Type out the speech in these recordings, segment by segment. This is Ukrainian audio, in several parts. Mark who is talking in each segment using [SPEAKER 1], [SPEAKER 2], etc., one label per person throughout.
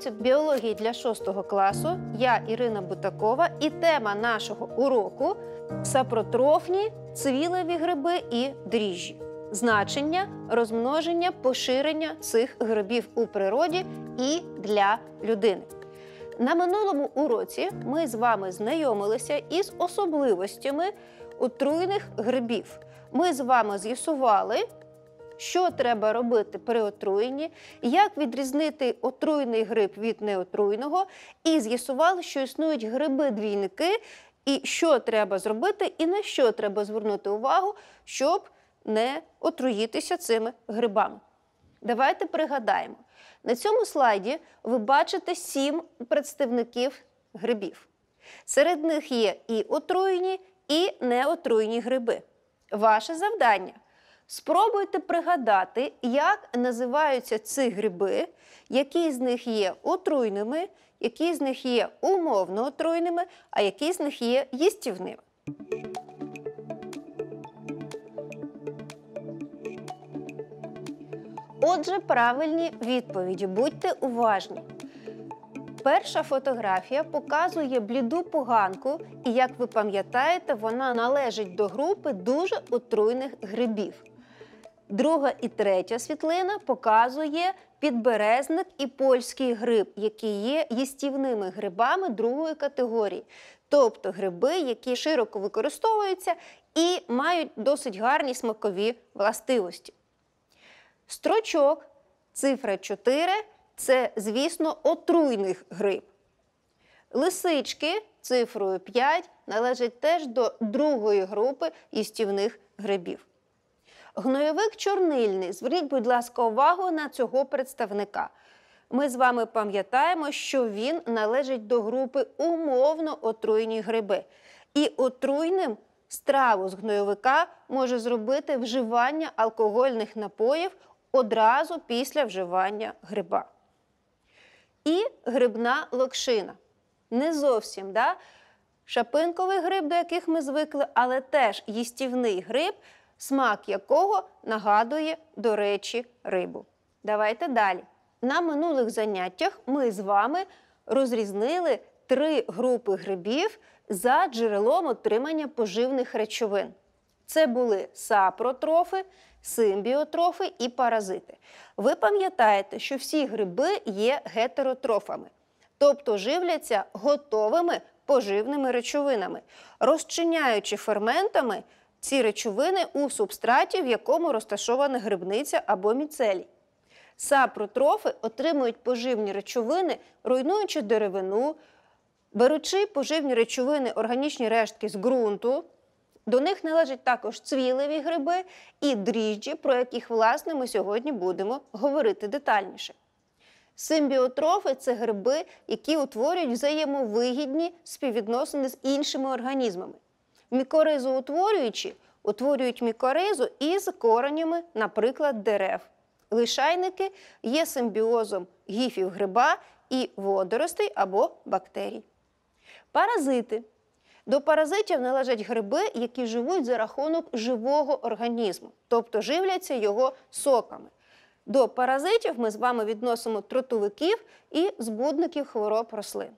[SPEAKER 1] уроці біології для 6 класу я Ірина Бутакова, і тема нашого уроку сапротрофні цвілеві гриби і дріжджі, значення, розмноження, поширення цих грибів у природі і для людини. На минулому уроці ми з вами знайомилися із особливостями отруйних грибів. Ми з вами з'ясували що треба робити при отруєнні, як відрізнити отруєний гриб від неотруйного, і з'ясували, що існують гриби-двійники, і що треба зробити, і на що треба звернути увагу, щоб не отруїтися цими грибами. Давайте пригадаємо: на цьому слайді ви бачите сім представників грибів. Серед них є і отруєні, і неотруйні гриби. Ваше завдання Спробуйте пригадати, як називаються ці гриби, які з них є отруйними, які з них є умовно отруйними, а які з них є їстівними. Отже, правильні відповіді. Будьте уважні. Перша фотографія показує бліду поганку, і, як ви пам'ятаєте, вона належить до групи дуже отруйних грибів. Друга і третя світлина показує підберезник і польський гриб, які є їстівними грибами другої категорії, тобто гриби, які широко використовуються і мають досить гарні смакові властивості. Строчок, цифра 4 це, звісно, отруйний гриб. Лисички цифрою 5 належать теж до другої групи їстівних грибів. Гнойовик чорнильний. Зверніть, будь ласка, увагу на цього представника. Ми з вами пам'ятаємо, що він належить до групи умовно отруйні гриби. І отруйним страву з гнойовика може зробити вживання алкогольних напоїв одразу після вживання гриба. І грибна локшина. Не зовсім да? шапинковий гриб, до яких ми звикли, але теж їстівний гриб смак якого нагадує, до речі, рибу. Давайте далі. На минулих заняттях ми з вами розрізнили три групи грибів за джерелом отримання поживних речовин. Це були сапротрофи, симбіотрофи і паразити. Ви пам'ятаєте, що всі гриби є гетеротрофами, тобто живляться готовими поживними речовинами, розчиняючи ферментами ці речовини у субстраті, в якому розташована грибниця або міцелій. Сапротрофи отримують поживні речовини, руйнуючи деревину, беручи поживні речовини органічні рештки з ґрунту. До них належать також цвілеві гриби і дріжджі, про яких, власне, ми сьогодні будемо говорити детальніше. Симбіотрофи це гриби, які утворюють взаємовигідні співвідносини з іншими організмами. Мікоризоутворюючі утворюють мікоризу із коренями, наприклад, дерев. Лишайники є симбіозом гіфів гриба і водоростей або бактерій. Паразити. До паразитів належать гриби, які живуть за рахунок живого організму, тобто живляться його соками. До паразитів ми з вами відносимо тротовиків і збудників хвороб рослин.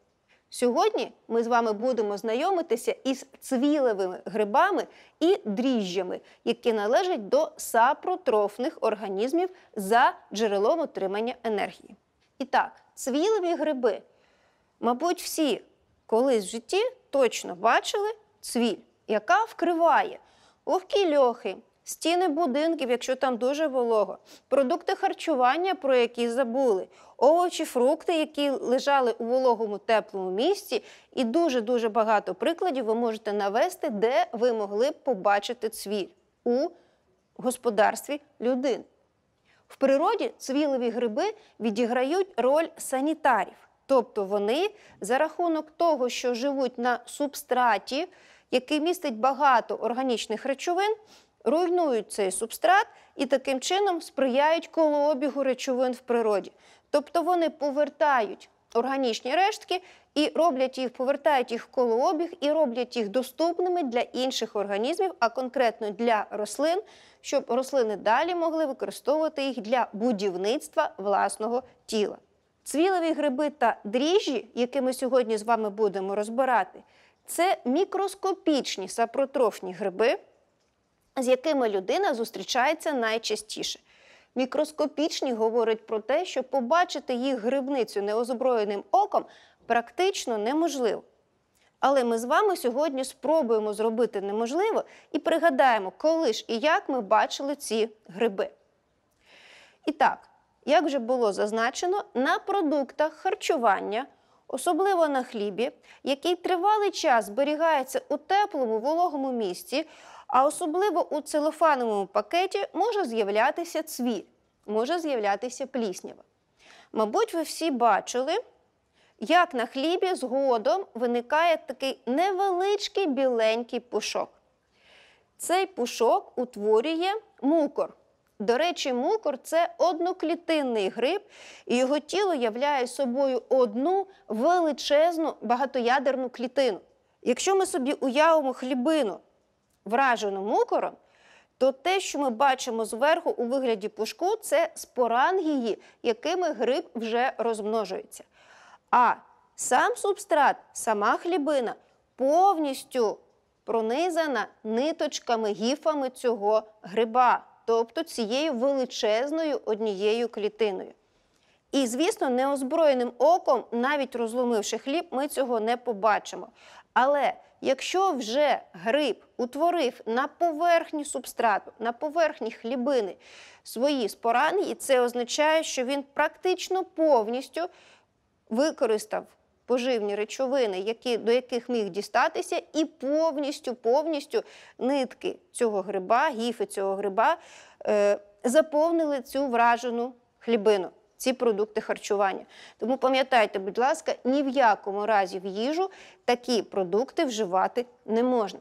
[SPEAKER 1] Сьогодні ми з вами будемо знайомитися із цвіловими грибами і дріжджами, які належать до сапротрофних організмів за джерелом отримання енергії. І так, цвілові гриби, мабуть, всі колись в житті точно бачили цвіль, яка вкриває вовкі льохи, стіни будинків, якщо там дуже волого, продукти харчування, про які забули, овочі, фрукти, які лежали у вологому теплому місці, і дуже дуже багато прикладів ви можете навести, де ви могли б побачити цвіль у господарстві людини. В природі цвілові гриби відіграють роль санітарів, тобто вони за рахунок того, що живуть на субстраті, який містить багато органічних речовин, руйнують цей субстрат і таким чином сприяють колообігу речовин в природі. Тобто вони повертають органічні рештки і роблять їх, повертають їх в колообіг і роблять їх доступними для інших організмів, а конкретно для рослин, щоб рослини далі могли використовувати їх для будівництва власного тіла. Цвілові гриби та дріжджі, які ми сьогодні з вами будемо розбирати, це мікроскопічні сапротрофні гриби з якими людина зустрічається найчастіше. Мікроскопічні говорять про те, що побачити їх грибницю неозброєним оком практично неможливо. Але ми з вами сьогодні спробуємо зробити неможливо і пригадаємо, коли ж і як ми бачили ці гриби. І так, як вже було зазначено, на продуктах харчування, особливо на хлібі, який тривалий час зберігається у теплому вологому місці, а особливо у целофановому пакеті може з'являтися цвіль, може з'являтися пліснява. Мабуть, ви всі бачили, як на хлібі згодом виникає такий невеличкий біленький пушок. Цей пушок утворює мукор. До речі, мукор це одноклітинний гриб, і його тіло являє собою одну величезну багатоядерну клітину. Якщо ми собі уявимо хлібину, вражено мукором, то те, що ми бачимо зверху у вигляді пушку, це спорангії, якими гриб вже розмножується. А сам субстрат, сама хлібина повністю пронизана ниточками, гіфами цього гриба, тобто цією величезною однією клітиною. І, звісно, неозброєним оком, навіть розломивши хліб, ми цього не побачимо. Але Якщо вже гриб утворив на поверхні субстрату, на поверхні хлібини свої і це означає, що він практично повністю використав поживні речовини, які, до яких міг дістатися, і повністю повністю нитки цього гриба, гіфи цього гриба е, заповнили цю вражену хлібину ці продукти харчування. Тому пам'ятайте, будь ласка, ні в якому разі в їжу такі продукти вживати не можна.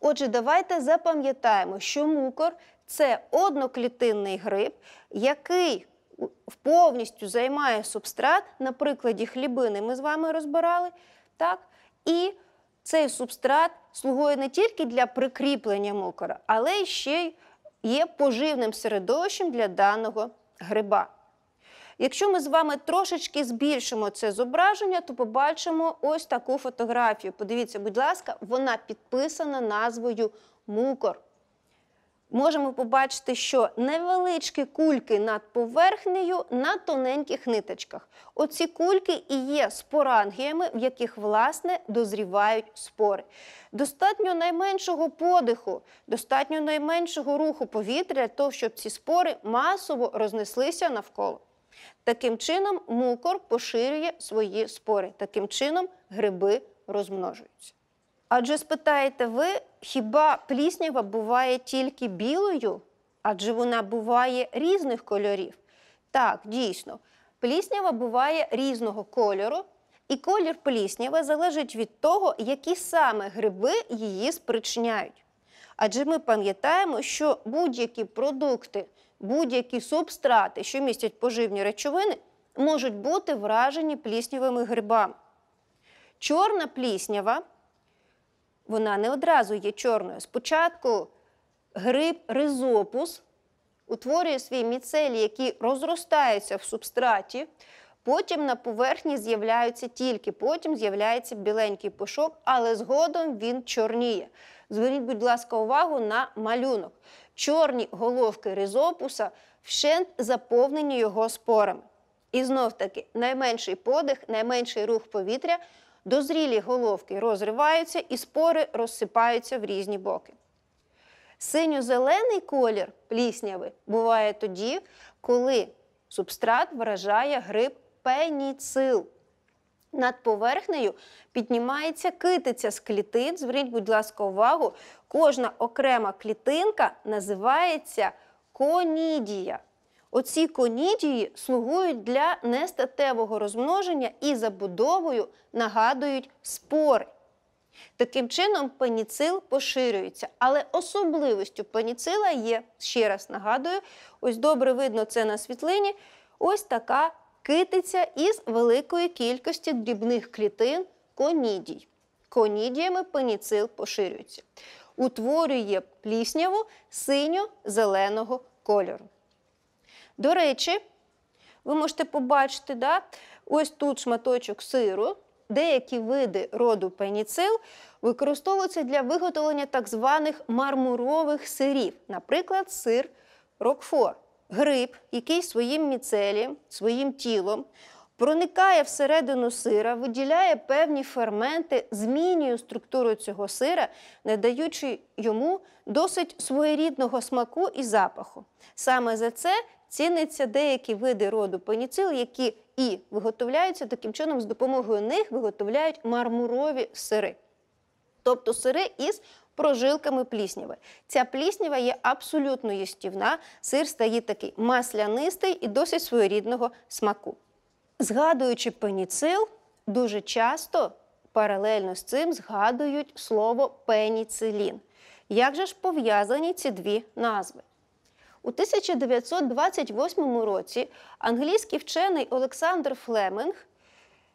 [SPEAKER 1] Отже, давайте запам'ятаємо, що мукор це одноклітинний гриб, який повністю займає субстрат, на прикладі хлібини ми з вами розбирали. так? І цей субстрат слугує не тільки для прикріплення мукора, але ще й є поживним середовищем для даного гриба. Якщо ми з вами трошечки збільшимо це зображення, то побачимо ось таку фотографію. Подивіться, будь ласка, вона підписана назвою мукор. Можемо побачити, що невеличкі кульки над поверхнею на тоненьких ниточках. Оці кульки і є спорангіями, в яких, власне, дозрівають спори. Достатньо найменшого подиху, достатньо найменшого руху повітря для того, щоб ці спори масово рознеслися навколо. Таким чином, мукор поширює свої спори. Таким чином, гриби розмножуються. Адже спитаєте ви, хіба пліснява буває тільки білою? Адже вона буває різних кольорів. Так, дійсно, пліснява буває різного кольору, і колір пліснява залежить від того, які саме гриби її спричиняють. Адже ми пам'ятаємо, що будь-які продукти будь-які субстрати, що містять поживні речовини, можуть бути вражені пліснявими грибами. Чорна пліснява, вона не одразу є чорною. Спочатку гриб ризопус утворює свій міцелій, які розростаються в субстраті. Потім на поверхні з'являються тільки, потім з'являється біленький пушок, але згодом він чорніє. Зверніть, будь ласка, увагу на малюнок чорні головки ризопуса вщент заповнені його спорами. І знов таки найменший подих, найменший рух повітря, дозрілі головки розриваються і спори розсипаються в різні боки. Синьо-зелений колір плісняви буває тоді, коли субстрат вражає гриб пеніцил. Над поверхнею піднімається китиця з клітин. Зверніть, будь ласка, увагу, кожна окрема клітинка називається конідія. Оці конідії слугують для нестатевого розмноження і забудовою нагадують спори. Таким чином, паніцил поширюється, але особливістю паніцила є, ще раз нагадую, ось добре видно це на світлині, ось така китиця із великої кількості дрібних клітин конідій. Конідіями пеніцил поширюється. Утворює плісняву синьо-зеленого кольору. До речі, ви можете побачити, да, ось тут шматочок сиру, деякі види роду пеніцил використовуються для виготовлення так званих мармурових сирів, наприклад, сир Рокфор гриб, який своїм міцелієм, своїм тілом проникає всередину сира, виділяє певні ферменти, змінює структуру цього сира, надаючи йому досить своєрідного смаку і запаху. Саме за це ціняться деякі види роду пеніцил, які і виготовляються таким чином, з допомогою них виготовляють мармурові сири. Тобто сири із прожилками плісняви. Ця пліснява є абсолютно їстівна, сир стає такий маслянистий і досить своєрідного смаку. Згадуючи пеніцил, дуже часто паралельно з цим згадують слово пеніцилін. Як же ж пов'язані ці дві назви? У 1928 році англійський вчений Олександр Флеминг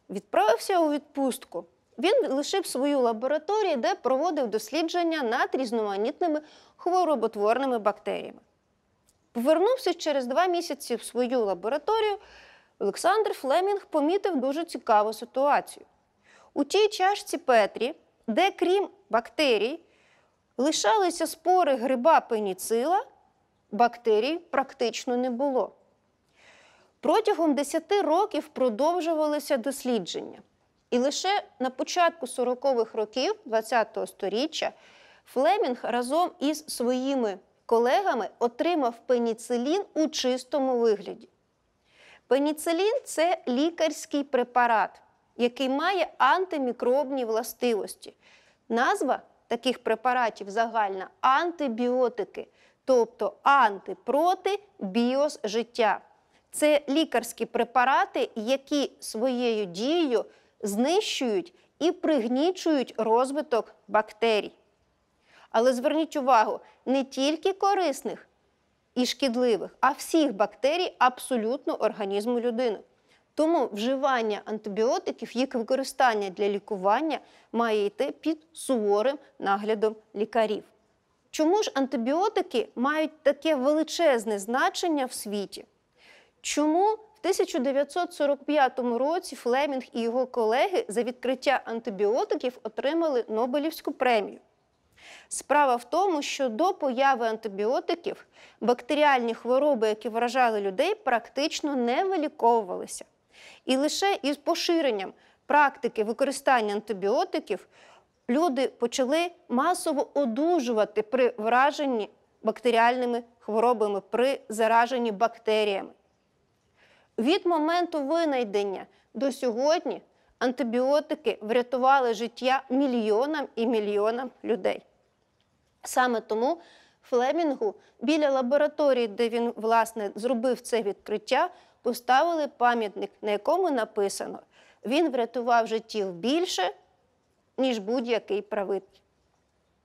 [SPEAKER 1] відправився у відпустку він лишив свою лабораторію, де проводив дослідження над різноманітними хвороботворними бактеріями. Повернувся через два місяці в свою лабораторію, Олександр Флемінг помітив дуже цікаву ситуацію. У тій чашці Петрі, де, крім бактерій, лишалися спори гриба пеніцила, бактерій практично не було. Протягом 10 років продовжувалися дослідження. І лише на початку 40-х років ХХ століття Флемінг разом із своїми колегами отримав пеніцилін у чистому вигляді. Пеніцилін це лікарський препарат, який має антимікробні властивості. Назва таких препаратів загальна антибіотики, тобто антипроти біос життя. Це лікарські препарати, які своєю дією знищують і пригнічують розвиток бактерій. Але зверніть увагу, не тільки корисних і шкідливих, а всіх бактерій абсолютно організму людини. Тому вживання антибіотиків, їх використання для лікування має йти під суворим наглядом лікарів. Чому ж антибіотики мають таке величезне значення в світі? Чому 1945 році Флемінг і його колеги за відкриття антибіотиків отримали Нобелівську премію. Справа в тому, що до появи антибіотиків бактеріальні хвороби, які вражали людей, практично не виліковувалися. І лише із поширенням практики використання антибіотиків люди почали масово одужувати при враженні бактеріальними хворобами, при зараженні бактеріями. Від моменту винайдення до сьогодні антибіотики врятували життя мільйонам і мільйонам людей. Саме тому Флемінгу біля лабораторії, де він власне зробив це відкриття, поставили пам'ятник, на якому написано: він врятував життів більше, ніж будь-який правитель.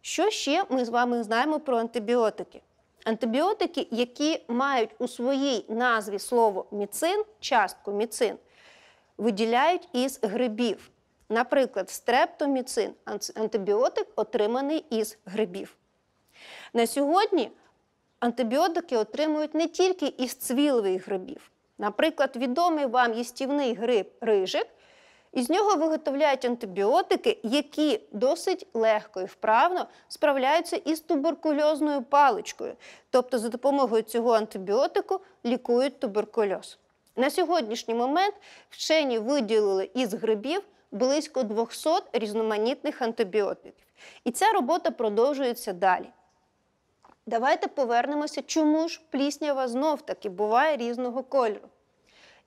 [SPEAKER 1] Що ще ми з вами знаємо про антибіотики? Антибіотики, які мають у своїй назві слово міцин, частку міцин, виділяють із грибів. Наприклад, стрептоміцин антибіотик отриманий із грибів. На сьогодні антибіотики отримують не тільки із цвілових грибів. Наприклад, відомий вам їстівний гриб рижик із нього виготовляють антибіотики, які досить легко і вправно справляються із туберкульозною паличкою. Тобто, за допомогою цього антибіотику лікують туберкульоз. На сьогоднішній момент вчені виділили із грибів близько 200 різноманітних антибіотиків. І ця робота продовжується далі. Давайте повернемося, чому ж пліснява знов таки буває різного кольору.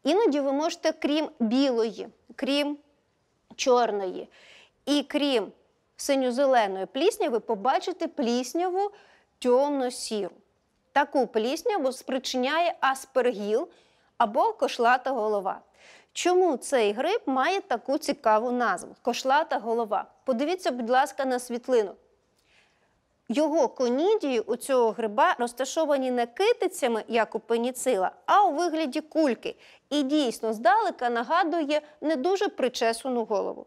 [SPEAKER 1] Іноді ви можете, крім білої, крім чорної і крім синьо-зеленої плісняви, побачити плісняву темно-сіру. Таку плісняву спричиняє аспергіл або кошлата голова. Чому цей гриб має таку цікаву назву кошлата голова? Подивіться, будь ласка, на світлину. Його конідії у цього гриба розташовані не китицями, як у пеніцила, а у вигляді кульки. І дійсно здалека нагадує не дуже причесану голову.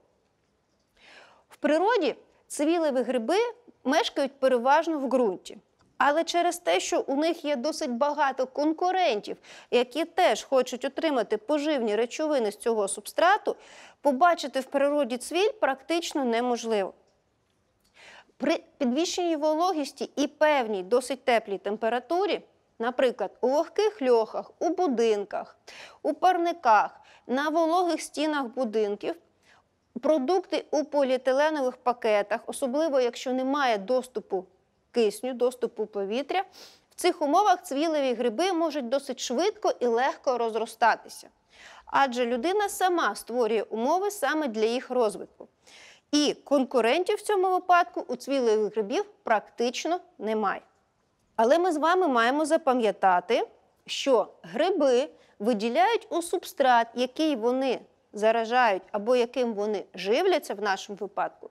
[SPEAKER 1] В природі цивілеві гриби мешкають переважно в ґрунті. Але через те, що у них є досить багато конкурентів, які теж хочуть отримати поживні речовини з цього субстрату, побачити в природі цвіль практично неможливо. При підвищенні вологісті і певній досить теплій температурі, наприклад, у вогких льохах, у будинках, у парниках, на вологих стінах будинків, продукти у поліетиленових пакетах, особливо якщо немає доступу кисню, доступу повітря, в цих умовах цвілеві гриби можуть досить швидко і легко розростатися. Адже людина сама створює умови саме для їх розвитку. І конкурентів в цьому випадку у цвілих грибів практично немає. Але ми з вами маємо запам'ятати, що гриби виділяють у субстрат, який вони заражають або яким вони живляться в нашому випадку,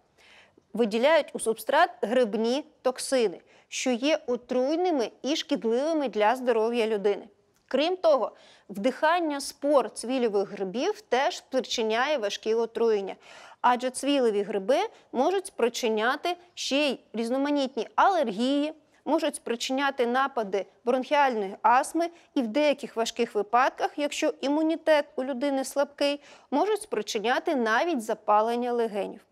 [SPEAKER 1] виділяють у субстрат грибні токсини, що є отруйними і шкідливими для здоров'я людини. Крім того, вдихання спор цвілівих грибів теж спричиняє важкі отруєння, адже цвілеві гриби можуть спричиняти ще й різноманітні алергії, можуть спричиняти напади бронхіальної астми і в деяких важких випадках, якщо імунітет у людини слабкий, можуть спричиняти навіть запалення легенів.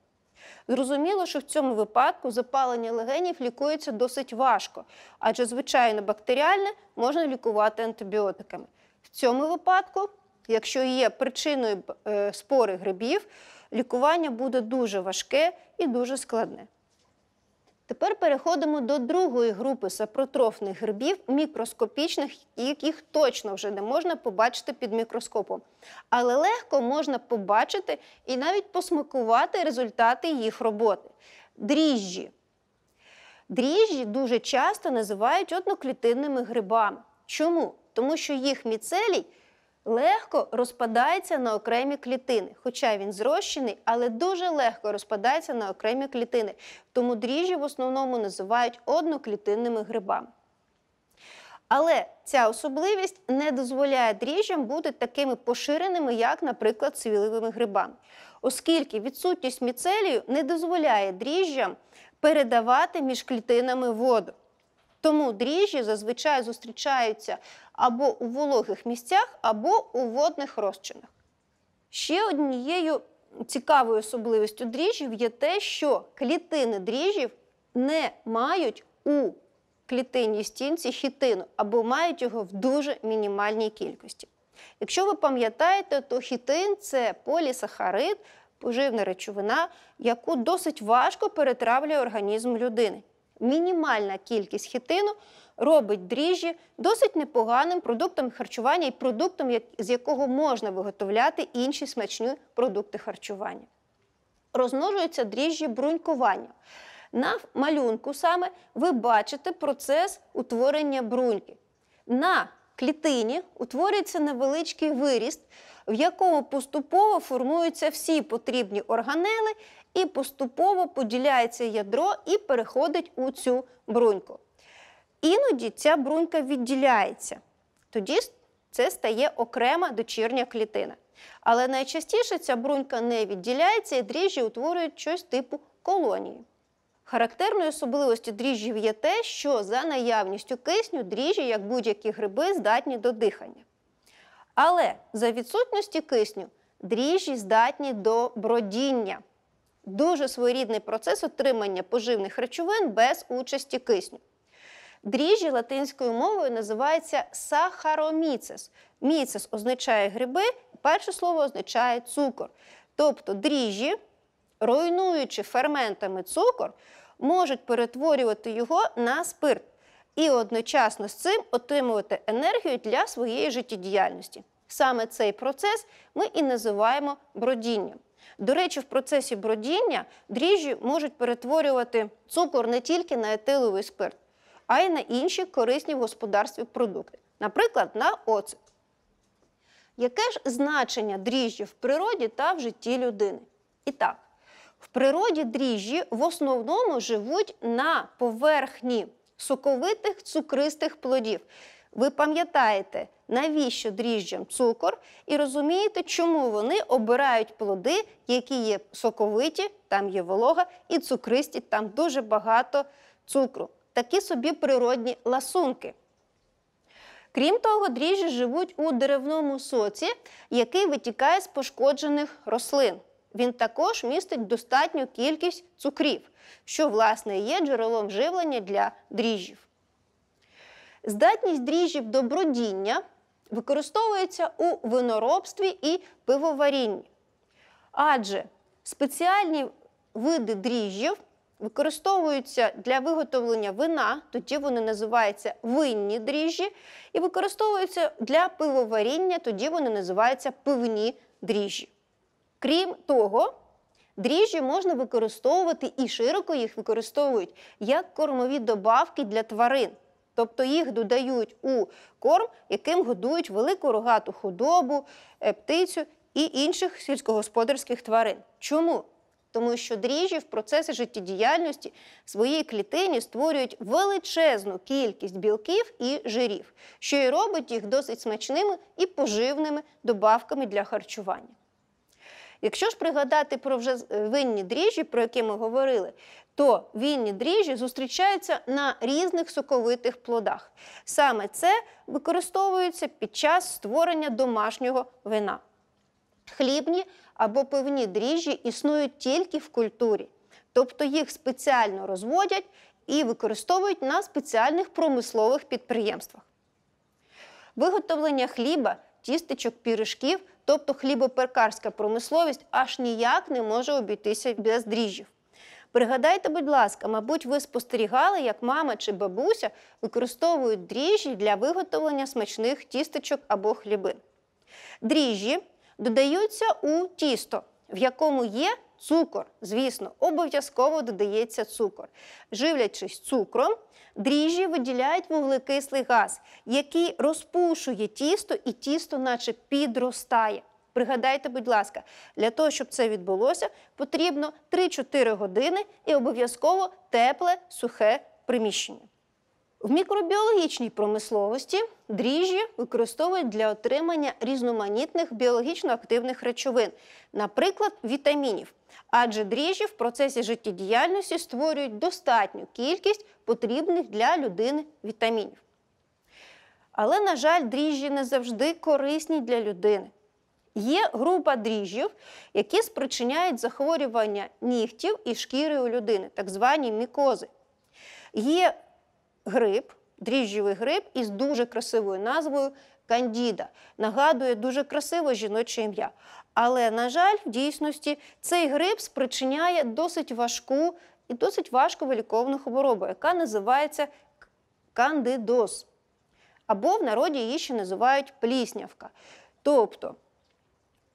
[SPEAKER 1] Зрозуміло, що в цьому випадку запалення легенів лікується досить важко, адже звичайно бактеріальне можна лікувати антибіотиками. В цьому випадку, якщо є причиною е, спори грибів, лікування буде дуже важке і дуже складне. Тепер переходимо до другої групи сапротрофних грибів, мікроскопічних, яких точно вже не можна побачити під мікроскопом. Але легко можна побачити і навіть посмакувати результати їх роботи. Дріжджі. Дріжджі дуже часто називають одноклітинними грибами. Чому? Тому що їх міцелій – легко розпадається на окремі клітини, хоча він зрощений, але дуже легко розпадається на окремі клітини. Тому дріжджі в основному називають одноклітинними грибами. Але ця особливість не дозволяє дріжджам бути такими поширеними, як, наприклад, свіливими грибами, оскільки відсутність міцелію не дозволяє дріжджам передавати між клітинами воду. Тому дріжджі зазвичай зустрічаються або у вологих місцях, або у водних розчинах. Ще однією цікавою особливістю дріжджів є те, що клітини дріжджів не мають у клітинній стінці хітину або мають його в дуже мінімальній кількості. Якщо ви пам'ятаєте, то хітин це полісахарид, поживна речовина, яку досить важко перетравлює організм людини. Мінімальна кількість хітину робить дріжджі досить непоганим продуктом харчування і продуктом, з якого можна виготовляти інші смачні продукти харчування. Розмножуються дріжджі брунькування. На малюнку саме ви бачите процес утворення бруньки. На клітині утворюється невеличкий виріст, в якому поступово формуються всі потрібні органели і поступово поділяється ядро і переходить у цю бруньку. Іноді ця брунька відділяється, тоді це стає окрема дочірня клітина. Але найчастіше ця брунька не відділяється і дріжджі утворюють щось типу колонії. Характерною особливістю дріжджів є те, що за наявністю кисню дріжджі, як будь-які гриби, здатні до дихання. Але за відсутності кисню дріжджі здатні до бродіння. Дуже своєрідний процес отримання поживних речовин без участі кисню. Дріжджі латинською мовою називається сахароміцес. Міцес означає гриби, перше слово означає цукор. Тобто дріжджі, руйнуючи ферментами цукор, можуть перетворювати його на спирт і одночасно з цим отримувати енергію для своєї життєдіяльності. Саме цей процес ми і називаємо бродінням. До речі, в процесі бродіння дріжджі можуть перетворювати цукор не тільки на етиловий спирт, а й на інші корисні в господарстві продукти, наприклад, на оцик. Яке ж значення дріжджі в природі та в житті людини? І так, в природі дріжджі в основному живуть на поверхні соковитих цукристих плодів. Ви пам'ятаєте, навіщо дріжджам цукор, і розумієте, чому вони обирають плоди, які є соковиті, там є волога, і цукристі, там дуже багато цукру такі собі природні ласунки. Крім того, дріжджі живуть у деревному соці, який витікає з пошкоджених рослин. Він також містить достатню кількість цукрів, що, власне, є джерелом живлення для дріжджів. Здатність дріжджів до бродіння використовується у виноробстві і пивоварінні. Адже спеціальні види дріжджів використовуються для виготовлення вина, тоді вони називаються винні дріжджі, і використовуються для пивоваріння, тоді вони називаються пивні дріжджі. Крім того, дріжджі можна використовувати і широко їх використовують як кормові добавки для тварин. Тобто їх додають у корм, яким годують велику рогату худобу, е, птицю і інших сільськогосподарських тварин. Чому? тому що дріжджі в процесі життєдіяльності своїй клітині створюють величезну кількість білків і жирів, що і робить їх досить смачними і поживними добавками для харчування. Якщо ж пригадати про вже е, винні дріжджі, про які ми говорили, то вінні дріжджі зустрічаються на різних соковитих плодах. Саме це використовується під час створення домашнього вина. Хлібні або певні дріжджі існують тільки в культурі, тобто їх спеціально розводять і використовують на спеціальних промислових підприємствах. Виготовлення хліба, тістечок, піришків, тобто хлібоперкарська промисловість, аж ніяк не може обійтися без дріжджів. Пригадайте, будь ласка, мабуть, ви спостерігали, як мама чи бабуся використовують дріжджі для виготовлення смачних тістечок або хлібин. Дріжджі додаються у тісто, в якому є цукор. Звісно, обов'язково додається цукор. Живлячись цукром, дріжджі виділяють вуглекислий газ, який розпушує тісто, і тісто, наче підростає. Пригадайте, будь ласка, для того, щоб це відбулося, потрібно 3-4 години і обов'язково тепле, сухе приміщення. В мікробіологічній промисловості дріжджі використовують для отримання різноманітних біологічно активних речовин, наприклад, вітамінів. Адже дріжджі в процесі життєдіяльності створюють достатню кількість потрібних для людини вітамінів. Але, на жаль, дріжджі не завжди корисні для людини. Є група дріжджів, які спричиняють захворювання нігтів і шкіри у людини, так звані мікози. Є гриб, дріжджовий гриб із дуже красивою назвою Кандіда. Нагадує дуже красиве жіноче ім'я. Але, на жаль, в дійсності цей гриб спричиняє досить важку і досить важку виліковну хворобу, яка називається кандидоз. Або в народі її ще називають пліснявка. Тобто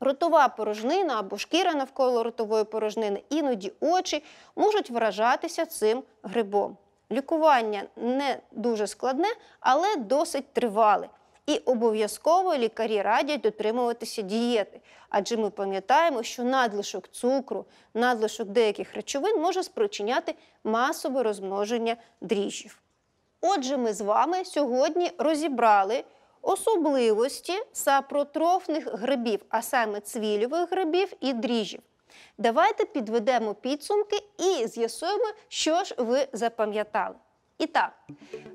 [SPEAKER 1] ротова порожнина або шкіра навколо ротової порожнини, іноді очі можуть вражатися цим грибом. Лікування не дуже складне, але досить тривале. І обов'язково лікарі радять дотримуватися дієти, адже ми пам'ятаємо, що надлишок цукру, надлишок деяких речовин може спричиняти масове розмноження дріжджів. Отже, ми з вами сьогодні розібрали особливості сапротрофних грибів, а саме цвілівих грибів і дріжджів. Давайте підведемо підсумки і з'ясуємо, що ж ви запам'ятали. І так,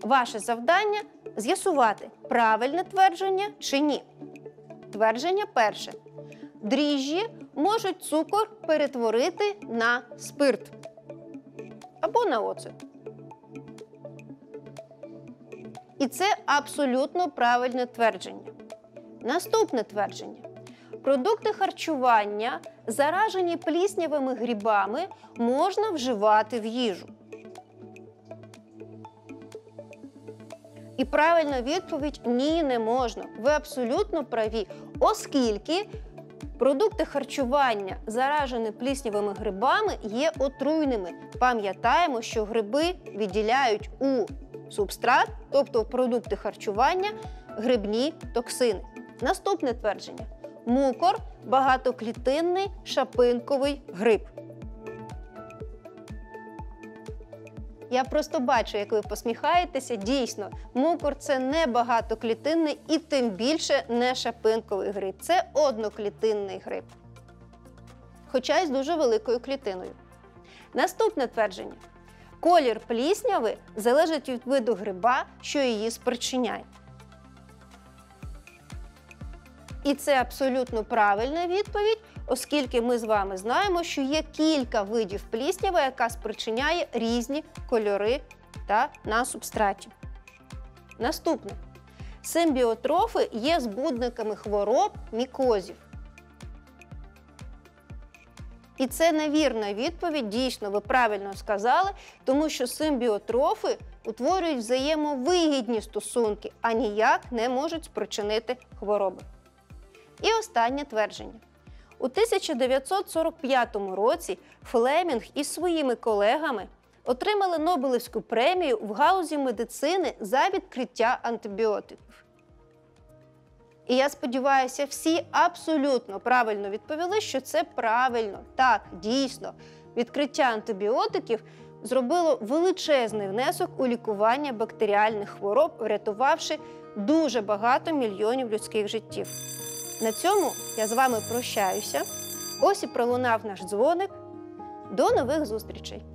[SPEAKER 1] ваше завдання з'ясувати, правильне твердження чи ні. Твердження перше. Дріжджі можуть цукор перетворити на спирт або на оцет. І це абсолютно правильне твердження. Наступне твердження. Продукти харчування, заражені пліснявими грибами, можна вживати в їжу. І правильна відповідь ні, не можна. Ви абсолютно праві, оскільки продукти харчування, заражені пліснявими грибами, є отруйними. Пам'ятаємо, що гриби відділяють у субстрат, тобто в продукти харчування, грибні токсини. Наступне твердження мукор, багатоклітинний шапинковий гриб. Я просто бачу, як ви посміхаєтеся. Дійсно, мукор це не багатоклітинний і тим більше не шапинковий гриб. Це одноклітинний гриб. Хоча й з дуже великою клітиною. Наступне твердження: колір плісняви залежить від виду гриба, що її спричиняє. І це абсолютно правильна відповідь, оскільки ми з вами знаємо, що є кілька видів пліснява, яка спричиняє різні кольори та на субстраті. Наступне. Симбіотрофи є збудниками хвороб мікозів. І це невірна відповідь, дійсно, ви правильно сказали, тому що симбіотрофи утворюють взаємовигідні стосунки, а ніяк не можуть спричинити хвороби. І останнє твердження. У 1945 році Флемінг із своїми колегами отримали Нобелевську премію в галузі медицини за відкриття антибіотиків. І я сподіваюся, всі абсолютно правильно відповіли, що це правильно, так, дійсно. Відкриття антибіотиків зробило величезний внесок у лікування бактеріальних хвороб, врятувавши дуже багато мільйонів людських життів. На цьому я з вами прощаюся. Ось і пролунав наш дзвоник. До нових зустрічей!